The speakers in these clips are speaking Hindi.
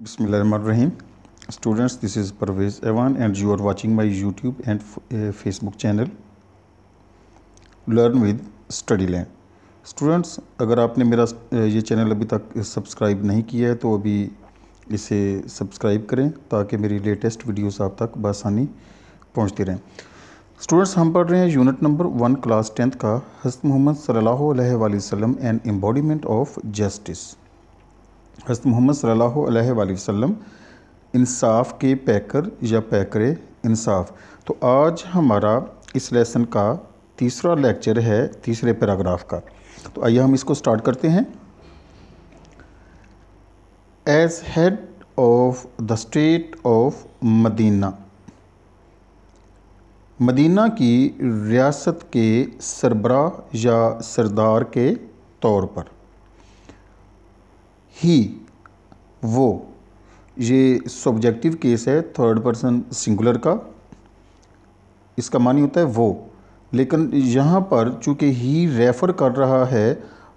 Rahim students this is Parvez Awan and you are watching my YouTube and Facebook channel learn with study land students अगर आपने मेरा eh, ये चैनल अभी तक सब्सक्राइब नहीं किया है तो अभी इसे सब्सक्राइब करें ताकि मेरी लेटेस्ट वीडियोस आप तक बसानी पहुँचती रहें स्टूडेंट्स हम पढ़ रहे हैं unit number one class tenth का हस्त मोहम्मद सल्ला वसम एंड एम्बॉडीमेंट ऑफ जस्टिस हस्त मोहम्मद सल्ला वसम इंसाफ के पैकर या पैकर इंसाफ तो आज हमारा इस लेसन का तीसरा लेक्चर है तीसरे पैराग्राफ का तो आइए हम इसको स्टार्ट करते हैं as head of the state of Medina Medina की रियासत के सरबरा या सरदार के तौर पर ही वो ये सब्जेक्टिव केस है थर्ड पर्सन सिंगुलर का इसका मानी होता है वो लेकिन यहाँ पर चूँकि ही रेफ़र कर रहा है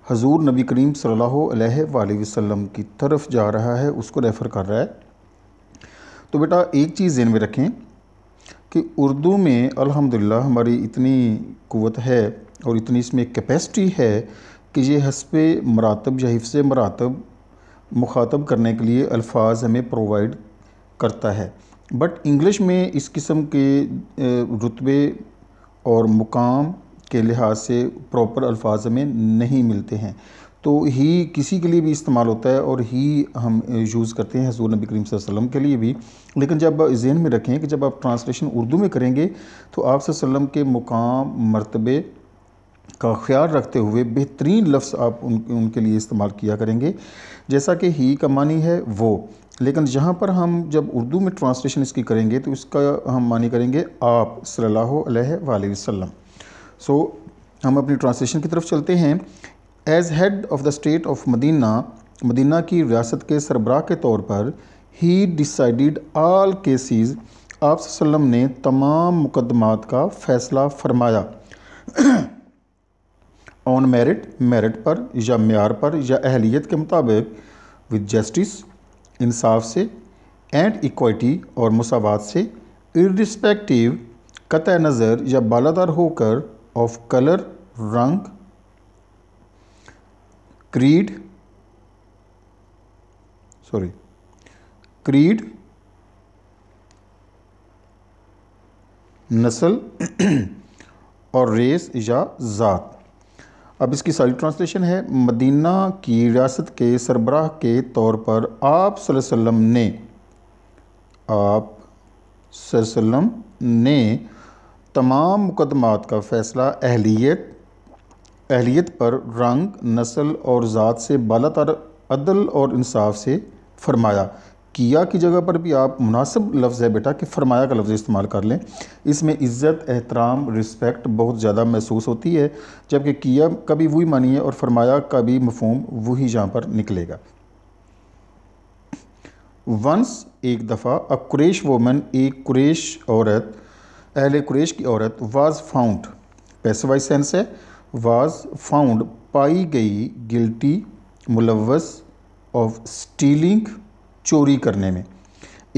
हजूर नबी करीम सल्लल्लाहु अलैहि वसल्लम की तरफ जा रहा है उसको रेफ़र कर रहा है तो बेटा एक चीज़ जेन में रखें कि उर्दू में अल्हम्दुलिल्लाह हमारी इतनी क़वत है और इतनी इसमें कैपेसिटी है कि ये हसब मरातब या हिफ़ मरातब मुखातब करने के लिए अल्फाज हमें प्रोवाइड करता है बट इंग्लिश में इस किस्म के रुतबे और मुकाम के लिहाज से प्रॉपर अल्फाज हमें नहीं मिलते हैं तो ही किसी के लिए भी इस्तेमाल होता है और ही हम यूज़ करते हैं हजूर नबी करीम वसल्लम के लिए भी लेकिन जब जहन में रखें कि जब आप ट्रांसलेशन उर्दू में करेंगे तो आप वसल्लम के मुकाम मरतबे का ख्याल रखते हुए बेहतरीन लफ्ज़ आप उन उनके लिए इस्तेमाल किया करेंगे जैसा कि ही का मानी है वो लेकिन यहाँ पर हम जब उर्दू में ट्रांसलेशन इसकी करेंगे तो इसका हम मानी करेंगे आप सल्लल्लाहु अलैहि वसल्लम सो हम अपनी ट्रांसलेशन की तरफ चलते हैं as head of the state of Medina Medina की रियासत के सरबराह के तौर पर ही डिसाइडेड आल केसेस आप ने तमाम मुकदमात का फ़ैसला फरमाया ऑन मेरिट मेरिट पर या मैार पर या अहलियत के मुताबिक विद जस्टिस इंसाफ से एंड इक्वाटी और मसावत से इरिस्पेक्टिव कत नज़र या बालादार होकर ऑफ कलर रंग क्रीड सॉरी क्रीड नस्ल और रेस या ज़ात अब इसकी सारी ट्रांसलेशन है मदीना की रियासत के सरबराह के तौर पर आप सल्लम ने आप सल्लम ने तमाम मुकदमात का फ़ैसला अहलीत अहलीत पर रंग नस्ल और ज़ात से बाला तर अदल और इंसाफ से फरमाया किया की जगह पर भी आप मुनासिब लफ्ज़ है बेटा कि फरमाया का लफ्ज़ इस्तेमाल कर लें इसमें इज़्ज़त एहतराम रिस्पेक्ट बहुत ज़्यादा महसूस होती है जबकि किया का भी वही मानिए और फरमाया का भी मफहम वही जहाँ पर निकलेगा वंस एक दफ़ा अ कुरेश वोमन एक कुरेश औरत अहल कुरेश की औरत वाज फाउंड पैसेवाइज सेंस है वाज फाउंड पाई गई गिल्टी मुलवस ऑफ स्टीलिंग चोरी करने में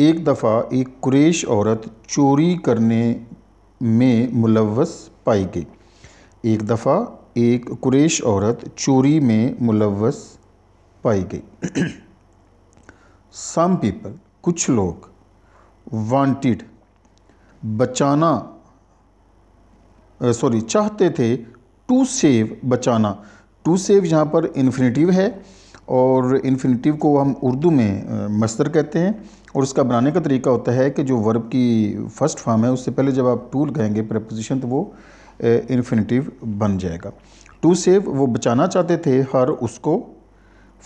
एक दफ़ा एक कुरेश औरत चोरी करने में मुलवस पाई गई एक दफ़ा एक कुरेश औरत चोरी में मुलवस पाई गई सम पीपल कुछ लोग वांटेड बचाना सॉरी चाहते थे टू सेव बचाना टू सेव यहाँ पर इन्फिनेटिव है और इन्फिनिटिव को हम उर्दू में मस्तर कहते हैं और उसका बनाने का तरीका होता है कि जो वर्ब की फ़र्स्ट फॉर्म है उससे पहले जब आप टूल कहेंगे प्रपोजिशन तो वो इन्फिनिटिव बन जाएगा टू सेव वो बचाना चाहते थे हर उसको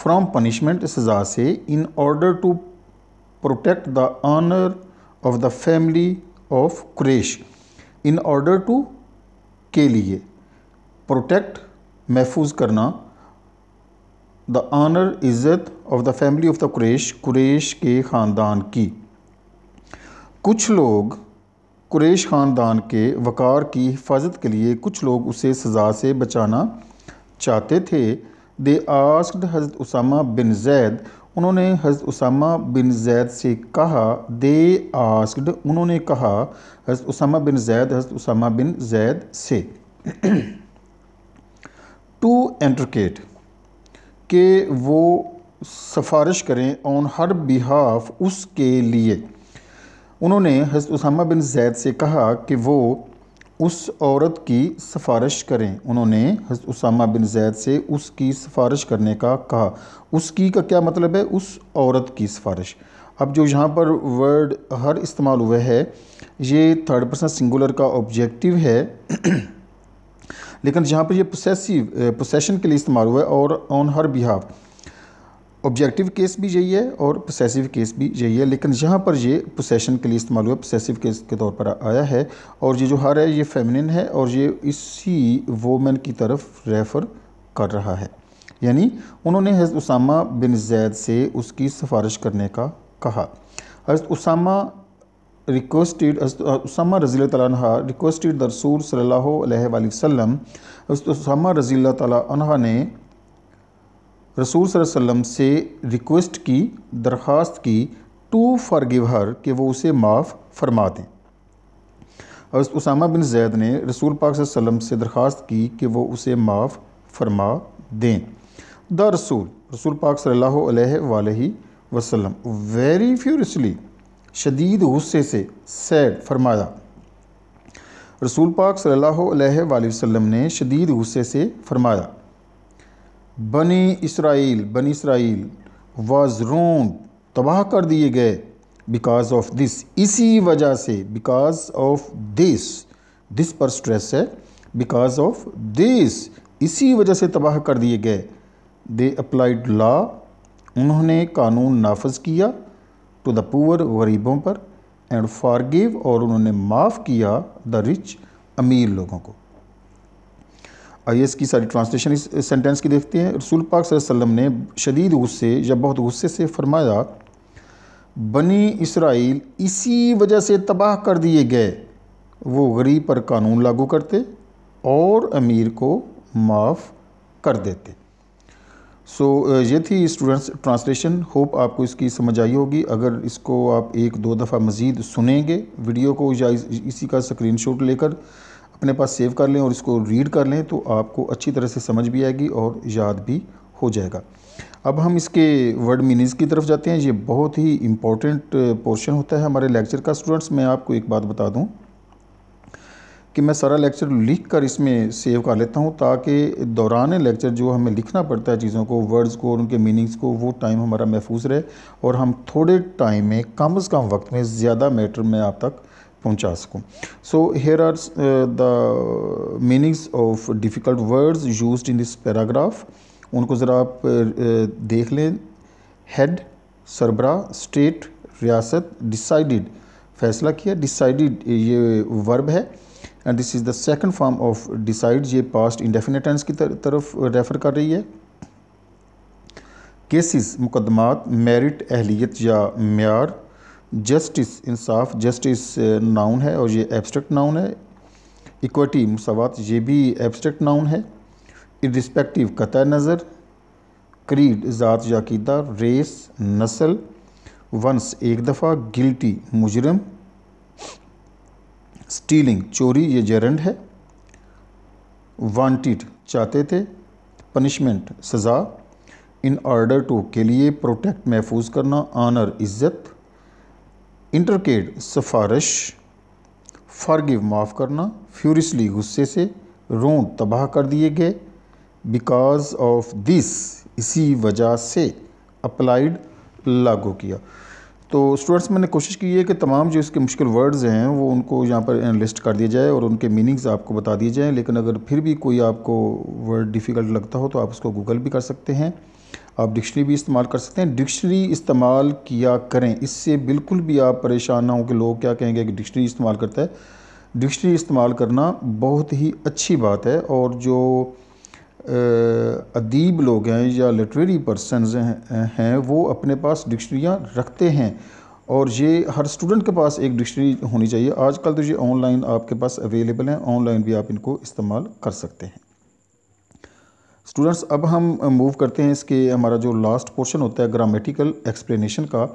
फ्रॉम पनिशमेंट सज़ा से in order to protect the honour of the family of Quraish in order to के लिए प्रोटेक्ट महफूज करना द आनर इज़्ज़त of the family of the Quraish Quraish के ख़ानदान की कुछ लोग कुरेश ख़ानदान के वक़ार की हिफाजत के लिए कुछ लोग उसे सज़ा से बचाना चाहते थे दे आस्कड हज़रत उसामा बिन जैद उन्होंने हज़रत उसामा बिन जैद से कहा दे आस्कड उन्होंने कहा हज़रत उसामा बिन जैद हज़रत उसामा बिन जैद से टू एंट्रकेट कि वो सफारश करें ऑन हर बिहाफ उसके लिए उन्होंने हज़रत उसामा बिन जैद से कहा कि वो उस औरत की सफारिश करें उन्होंने हज़रत उसामा बिन जैद से उसकी सफारिश करने का कहा उसकी का क्या मतलब है उस औरत की सिफारिश अब जो यहाँ पर वर्ड हर इस्तेमाल हुआ है ये थर्ड पर्सन सिंगुलर का ऑब्जेक्टिव है लेकिन जहाँ पर यह प्रोसेसिव प्रोसेशन के लिए इस्तेमाल हुआ है और on her behalf objective case भी यही है और प्रोसेसिव केस भी यही है लेकिन यहाँ पर ये प्रोसेशन के लिए इस्तेमाल हुआ प्रोसेसिव केस के तौर पर आया है और ये जो हर है ये फेमिनिन है और ये इसी वोमेन की तरफ रेफ़र कर रहा है यानी उन्होंने हज़रत उसामा बिन जैद से उसकी सिफारिश करने का कहा हज़रत Usama requested uh, Usama रजील anha requested the Rasul sallallahu alaihi wasallam Usama Razila anha ने रसूल वसल्लम से रिक्वेस्ट की दरख्वास्त की टू फॉरगिव हर कि वो उसे माफ़ फरमा दें और उसामा बिन जैद ने रसूल पाक वसल्लम से दरख्वास्त की कि वो उसे माफ़ फरमा दें द रसूल रसूल पाक सल्लल्लाहु अलैहि वेरी फ्यूरसली शदीद गुस्से से सैड फरमाया रसूल पाक सल्लल्लाहु अलैहि वसल्लम ने शदीद गुस्से से फरमाया बनी इसराइल बनी इसराइल वाजरून तबाह कर दिए गए बिकॉज ऑफ दिस इसी वजह से बिकॉज ऑफ दिस दिस पर स्ट्रेस है बिकॉज ऑफ दिस इसी वजह से तबाह कर दिए गए दे अप्लाइड लॉ उन्होंने कानून नाफज किया टू द पुअर गरीबों पर एंड फारगिव और उन्होंने माफ़ किया द रिच अमीर लोगों को आइए इसकी सारी ट्रांसलेशन इस सेंटेंस की देखते हैं रसूल पाक वसल्लम ने शदीद गुस्से या बहुत गुस्से से फरमाया बनी इसराइल इसी वजह से तबाह कर दिए गए वो गरीब पर कानून लागू करते और अमीर को माफ़ कर देते सो so, uh, ये थी स्टूडेंट्स ट्रांसलेशन होप आपको इसकी समझ आई होगी अगर इसको आप एक दो दफ़ा मज़ीद सुनेंगे वीडियो को या इसी का स्क्रीनशॉट लेकर अपने पास सेव कर लें और इसको रीड कर लें तो आपको अच्छी तरह से समझ भी आएगी और याद भी हो जाएगा अब हम इसके वर्ड मीनिंग्स की तरफ जाते हैं ये बहुत ही इम्पॉर्टेंट पोर्शन uh, होता है हमारे लेक्चर का स्टूडेंट्स मैं आपको एक बात बता दूँ कि मैं सारा लेक्चर लिख कर इसमें सेव कर लेता हूँ ताकि दौरान लेक्चर जो हमें लिखना पड़ता है चीज़ों को वर्ड्स को और उनके मीनिंग्स को वो टाइम हमारा महफूज रहे और हम थोड़े टाइम में कम अज़ कम वक्त में ज़्यादा मैटर में आप तक पहुँचा सकूँ so here are the meanings of difficult words use in this paragraph उनको ज़रा आप uh, देख लें हेड सरबरा स्टेट रियासत डिसाइडेड फैसला किया डिसाइडेड ये वर्ब है and this is the second form of decide ये पास्ट इंडेफिनेट टेंस की तर, तरफ रेफ़र कर रही है केसेस मुकदमात मेरिट एहलीत या मैार जस्टिस इंसाफ जस्टिस नाउन है और ये एब्स्ट्रैक्ट नाउन है इक्वटी मसावत ये भी एब्स्ट्रैक्ट नाउन है इरिस्पेक्टिव कत नज़र क्रीड ज़ात याकीदा रेस नस्ल वंस एक दफ़ा गिल्टी मुजरम स्टीलिंग चोरी ये जेरेंड है वांटिड चाहते थे पनिशमेंट सज़ा इन ऑर्डर टू के लिए प्रोटेक्ट महफूज करना आनर इज़्ज़त इंटरकेड सफारश फारगिव माफ़ करना फ्यूरियसली गुस्से से रोन तबाह कर दिए गए बिकॉज ऑफ दिस इसी वजह से अप्लाइड लागू किया तो स्टूडेंट्स मैंने कोशिश की है कि तमाम जो इसके मुश्किल वर्ड्स हैं वो उनको यहाँ पर लिस्ट कर दिया जाए और उनके मीनिंग्स आपको बता दिए जाएँ लेकिन अगर फिर भी कोई आपको वर्ड डिफ़िकल्ट लगता हो तो आप उसको गूगल भी कर सकते हैं आप डिक्शनरी भी इस्तेमाल कर सकते हैं डिक्शनरी इस्तेमाल किया करें इससे बिल्कुल भी आप परेशान ना हो कि लोग क्या कहेंगे कि डिक्शनरी इस्तेमाल करता है डिक्शनरी इस्तेमाल करना बहुत ही अच्छी बात है और जो अदीब लोग हैं या लिटरेरी पर्सनज हैं वो अपने पास डिक्शनरियाँ रखते हैं और ये हर स्टूडेंट के पास एक डिक्शनरी होनी चाहिए आजकल तो ये ऑनलाइन आपके पास अवेलेबल हैं ऑनलाइन भी आप इनको इस्तेमाल कर सकते हैं स्टूडेंट्स अब हम मूव करते हैं इसके हमारा जो लास्ट पोर्शन होता है ग्रामेटिकल एक्सप्लेनेशन का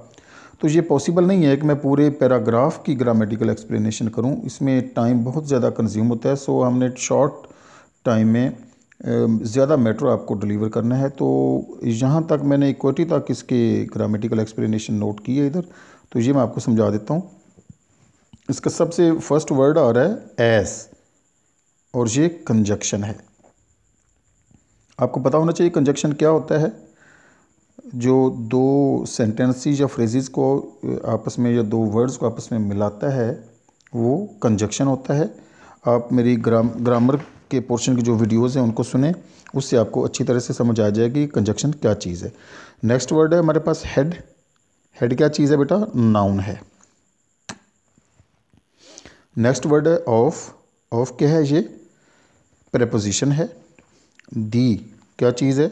तो ये पॉसिबल नहीं है कि मैं पूरे पैराग्राफ की ग्रामेटिकल एक्सप्लेनेशन करूं इसमें टाइम बहुत ज़्यादा कंज्यूम होता है सो हमने शॉर्ट टाइम में ज़्यादा मैटर आपको डिलीवर करना है तो यहाँ तक मैंने इक्वटी तक इसके ग्रामेटिकल एक्सप्लेनेशन नोट की है इधर तो ये मैं आपको समझा देता हूँ इसका सबसे फर्स्ट वर्ड आ रहा है एस और ये कंजक्शन है आपको पता होना चाहिए कंजक्शन क्या होता है जो दो सेंटेंसी या फ्रेजेस को आपस में या दो वर्ड्स को आपस में मिलाता है वो कंजक्शन होता है आप मेरी ग्राम ग्रामर के पोर्शन की जो वीडियोस हैं उनको सुने उससे आपको अच्छी तरह से समझ आ जाएगी कंजक्शन क्या चीज़ है नेक्स्ट वर्ड है हमारे पास हेड हेड क्या चीज़ है बेटा नाउन है नेक्स्ट वर्ड है ऑफ ऑफ क्या है ये प्रपोजिशन है दी क्या चीज़ है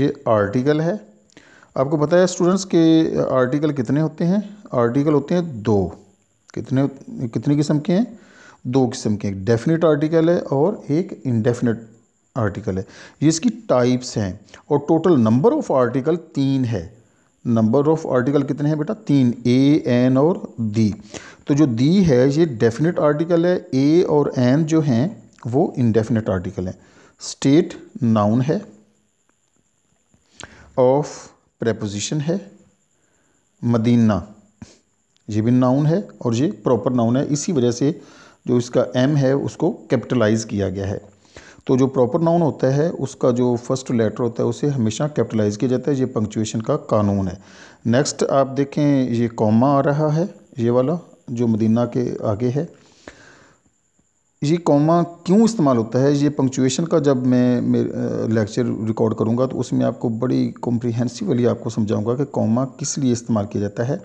ये आर्टिकल है आपको पता है स्टूडेंट्स के आर्टिकल कितने होते हैं आर्टिकल होते हैं दो कितने कितनी किस्म के हैं दो किस्म के एक डेफिनेट आर्टिकल है और एक इनडेफिनेट आर्टिकल है ये इसकी टाइप्स हैं और टोटल नंबर ऑफ़ आर्टिकल तीन है नंबर ऑफ़ आर्टिकल कितने हैं बेटा तीन ए एन और दी तो जो दी है ये डेफिनेट आर्टिकल है ए और एन जो हैं वो इनडेफिनेट आर्टिकल हैं स्टेट नाउन है ऑफ प्रेपोजिशन है मदीना ये भी नाउन है और ये प्रॉपर नाउन है इसी वजह से जो इसका एम है उसको कैपिटलाइज़ किया गया है तो जो प्रॉपर नाउन होता है उसका जो फर्स्ट लेटर होता है उसे हमेशा कैपिटलाइज़ किया जाता है ये पंक्चुएशन का कानून है नेक्स्ट आप देखें ये कॉमा आ रहा है ये वाला जो मदीना के आगे है ये कॉमा क्यों इस्तेमाल होता है ये पंक्चुएशन का जब मैं लेक्चर रिकॉर्ड करूँगा तो उसमें आपको बड़ी कॉम्प्रिहेंसिवली आपको समझाऊँगा कि कॉमा किस लिए इस्तेमाल किया जाता है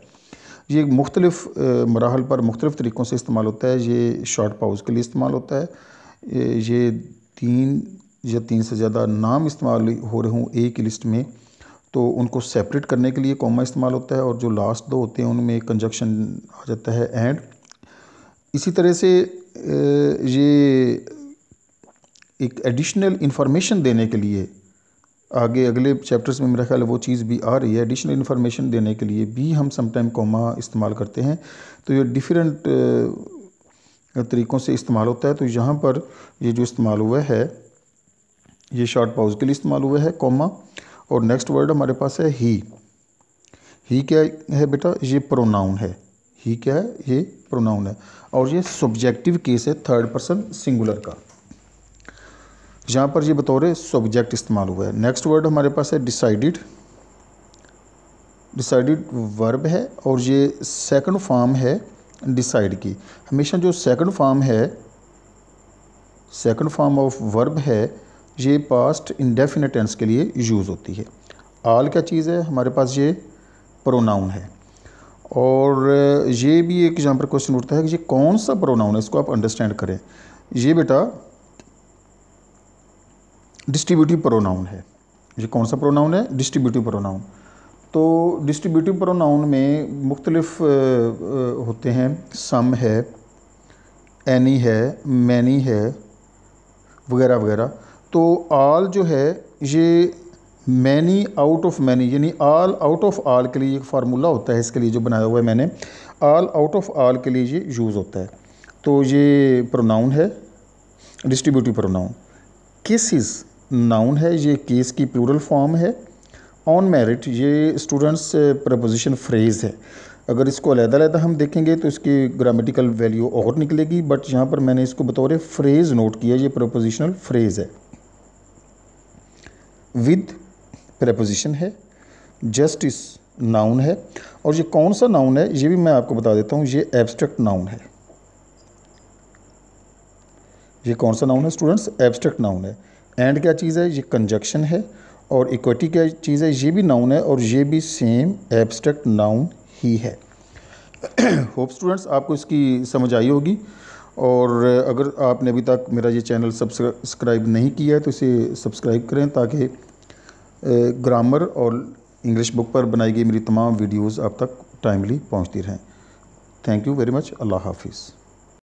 ये मुख्तलिफ़ मराहल पर मुख्तलिफ़ तरीक़ों से इस्तेमाल होता है ये शॉर्ट पाउज़ के लिए इस्तेमाल होता है ये तीन या तीन से ज़्यादा नाम इस्तेमाल हो रहे हों एक लिस्ट में तो उनको सेपरेट करने के लिए कॉमा इस्तेमाल होता है और जो लास्ट दो होते हैं उनमें कंजक्शन आ जाता है एंड इसी तरह से ये एक एडिशनल इन्फॉर्मेशन देने के लिए आगे अगले चैप्टर्स में मेरा ख्याल वो चीज़ भी आ रही है एडिशनल इन्फॉर्मेशन देने के लिए भी हम समटाइम कोमा इस्तेमाल करते हैं तो ये डिफरेंट तरीक़ों से इस्तेमाल होता है तो यहाँ पर ये जो इस्तेमाल हुआ है ये शॉर्ट पाउज के लिए इस्तेमाल हुआ है कोमा और नेक्स्ट वर्ड हमारे पास है ही ही क्या है बेटा ये प्रोनाउन है ही क्या है ये प्रोनाउन है और ये सब्जेक्टिव केस है थर्ड पर्सन सिंगुलर का यहाँ पर ये बतौर सब्जेक्ट इस्तेमाल हुआ है नेक्स्ट वर्ड हमारे पास है डिसाइडेड डिसाइडेड वर्ब है और ये सेकंड फॉर्म है डिसाइड की हमेशा जो सेकंड फॉर्म है सेकंड फॉर्म ऑफ वर्ब है ये पास्ट इंडेफिनेट टेंस के लिए यूज़ होती है आल क्या चीज़ है हमारे पास ये प्रोनाउन है और ये भी एक यहाँ पर क्वेश्चन उठता है कि ये कौन सा प्रोनाउन है इसको आप अंडरस्टैंड करें ये बेटा डिस्ट्रीब्यूटिव प्रोनाउन है ये कौन सा प्रोनाउन है डिस्ट्रीब्यूटिव प्रोनाउन तो डिस्ट्रीब्यूटिव प्रोनाउन में मुख्तलिफ होते हैं सम है एनी है मैनी है वगैरह वगैरह तो आल जो है ये मैनी आउट ऑफ मैनी यानी आल आउट ऑफ आल के लिए एक फार्मूला होता है इसके लिए जो बनाया हुआ है मैंने आल आउट ऑफ आल के लिए ये यूज़ होता है तो ये प्रोनाउन है डिस्ट्रीब्यूटिव प्रोनाउन इज़ नाउन है ये केस की प्लूरल फॉर्म है ऑन मेरिट ये स्टूडेंट्स प्रपोजिशन फ्रेज़ है अगर इसको अलहदा हम देखेंगे तो इसकी ग्रामेटिकल वैल्यू और निकलेगी बट यहाँ पर मैंने इसको बतौर फ्रेज़ नोट किया ये प्रपोजिशनल फ्रेज़ है विद प्रपोजिशन है जस्टिस नाउन है और ये कौन सा नाउन है ये भी मैं आपको बता देता हूँ ये एब्स्ट्रैक्ट नाउन है ये कौन सा नाउन है स्टूडेंट्स एब्स्ट्रैक्ट नाउन है एंड क्या चीज़ है ये कंजक्शन है और इक्विटी क्या चीज़ है ये भी नाउन है और ये भी सेम एब्स्ट्रैक्ट नाउन ही है होप स्टूडेंट्स आपको इसकी समझ आई होगी और अगर आपने अभी तक मेरा ये चैनल सब्सक्राइब नहीं किया है तो इसे सब्सक्राइब करें ताकि ग्रामर और इंग्लिश बुक पर बनाई गई मेरी तमाम वीडियोस आप तक टाइमली पहुंचती रहें थैंक यू वेरी मच अल्लाह हाफिज़